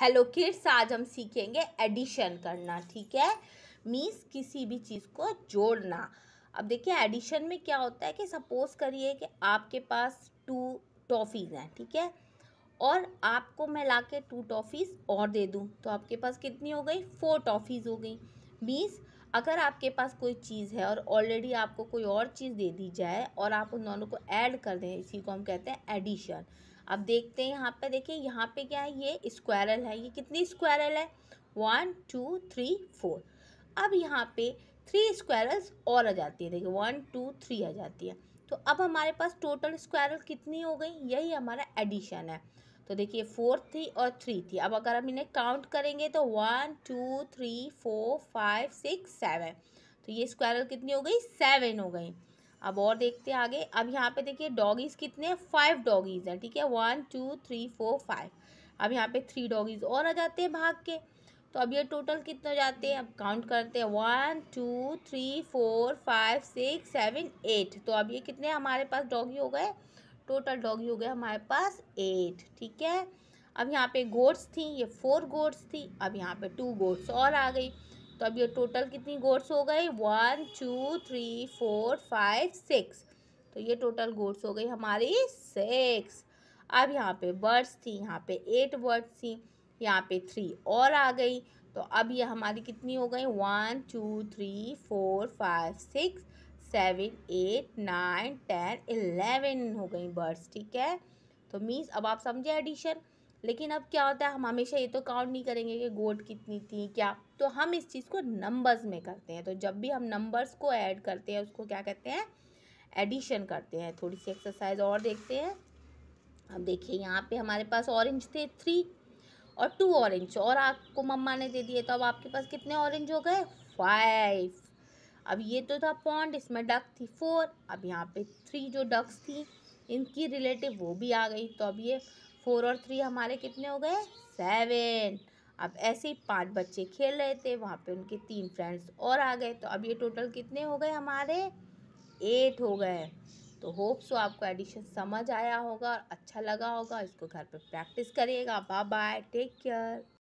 hello kids आज हम सीखेंगे एडिशन करना ठीक है मीन्स किसी भी चीज़ को जोड़ना अब देखिए एडिशन में क्या होता है कि सपोज़ करिए कि आपके पास टू टॉफ़ीज़ हैं ठीक है और आपको मैं ला के टू टॉफ़ीज़ और दे दूँ तो आपके पास कितनी हो गई फोर टॉफ़ीज़ हो गई मीन्स अगर आपके पास कोई चीज़ है और ऑलरेडी आपको कोई और चीज़ दे दी जाए और आप उन दोनों को ऐड कर दें इसी को हम कहते हैं एडिशन अब देखते हैं यहाँ पे देखिए यहाँ पे क्या है ये स्क्वायरल है ये कितनी स्क्वायरल है वन टू थ्री फोर अब यहाँ पे थ्री स्क्वायरल्स और आ जाती है देखिए वन टू थ्री आ जाती है तो अब हमारे पास टोटल स्क्वायरल कितनी हो गई यही हमारा एडिशन है तो देखिए फोर थी और थ्री थी अब अगर हम इन्हें काउंट करेंगे तो one two three four five six seven तो ये स्क्वायरल कितनी हो गई सेवन हो गई अब और देखते हैं आगे अब यहाँ पे देखिए डॉगीज़ कितने हैं फाइव डॉगीज़ हैं ठीक है one two three four five अब यहाँ पे थ्री डॉगीज़ और आ जाते हैं भाग के तो अब ये टोटल कितने हो जाते हैं अब काउंट करते हैं one two three four five six seven eight तो अब ये कितने हमारे पास डॉगी हो गए टोटल डॉगी हो गए हमारे पास एट ठीक है अब यहाँ पे गोड्स थी ये फोर गोड्स थी अब यहाँ पे टू गोड्स और आ गई तो अब ये टोटल कितनी गोट्स हो गई one two three four five six तो ये टोटल गोट्स हो गई हमारी सिक्स अब यहाँ पे बर्ड्स थी यहाँ पे एट बर्ड्स थी यहाँ पे थ्री और आ गई तो अब ये हमारी कितनी हो गई one two three four five six seven eight nine ten eleven हो गई बर्ड्स ठीक है तो मीन्स अब आप समझे एडिशन लेकिन अब क्या होता है हम हमेशा ये तो काउंट नहीं करेंगे कि गोट कितनी थी क्या तो हम इस चीज़ को नंबर्स में करते हैं तो जब भी हम नंबर्स को ऐड करते हैं उसको क्या कहते हैं एडिशन करते हैं थोड़ी सी एक्सरसाइज और देखते हैं अब देखिए यहाँ पे हमारे पास ऑरेंज थे थ्री और टू ऑरेंज और आपको मम्मा ने दे दिए तो अब आपके पास कितने ऑरेंज हो गए फाइव अब ये तो था पॉन्ड इसमें डक थी फोर अब यहाँ पे थ्री जो डक्स थी इनकी रिलेटिव वो भी आ गई तो अब ये फोर और थ्री हमारे कितने हो गए सेवन अब ऐसे ही पांच बच्चे खेल रहे थे वहाँ पे उनके तीन फ्रेंड्स और आ गए तो अब ये टोटल कितने हो गए हमारे एट हो गए तो होप सो तो आपको एडिशन समझ आया होगा और अच्छा लगा होगा इसको घर पे प्रैक्टिस करिएगा बाय बाय टेक केयर